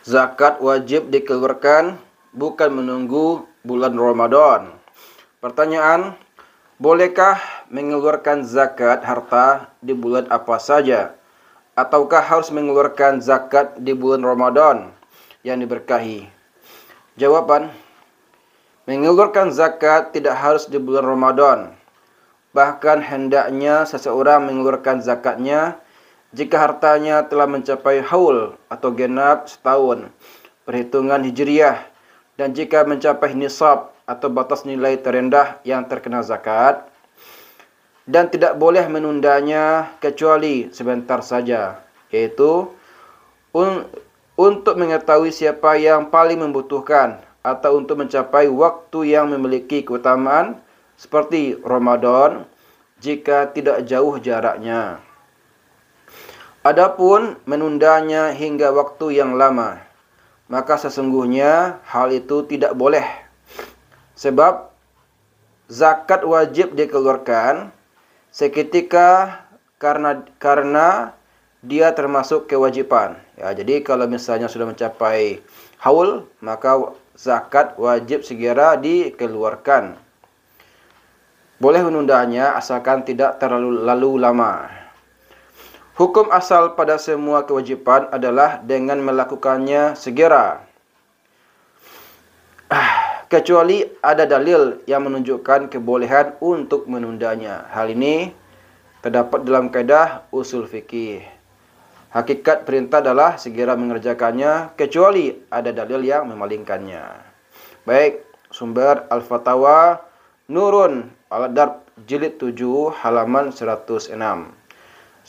Zakat wajib dikeluarkan bukan menunggu bulan Ramadan. Pertanyaan, bolehkah mengeluarkan zakat harta di bulan apa saja? Ataukah harus mengeluarkan zakat di bulan Ramadan yang diberkahi? Jawaban, mengeluarkan zakat tidak harus di bulan Ramadan. Bahkan hendaknya seseorang mengeluarkan zakatnya jika hartanya telah mencapai haul atau genap setahun perhitungan hijriah dan jika mencapai nisab atau batas nilai terendah yang terkena zakat dan tidak boleh menundanya kecuali sebentar saja yaitu un untuk mengetahui siapa yang paling membutuhkan atau untuk mencapai waktu yang memiliki keutamaan seperti Ramadan jika tidak jauh jaraknya. Adapun menundanya hingga waktu yang lama, maka sesungguhnya hal itu tidak boleh. Sebab zakat wajib dikeluarkan seketika karena karena dia termasuk kewajiban. Ya, jadi kalau misalnya sudah mencapai haul, maka zakat wajib segera dikeluarkan. Boleh menundanya asalkan tidak terlalu lalu lama. Hukum asal pada semua kewajiban adalah dengan melakukannya segera. Ah, kecuali ada dalil yang menunjukkan kebolehan untuk menundanya. Hal ini terdapat dalam kaidah usul fikih. Hakikat perintah adalah segera mengerjakannya kecuali ada dalil yang memalingkannya. Baik, sumber Al-Fatawa Nurun Al-Darb jilid 7 halaman 106.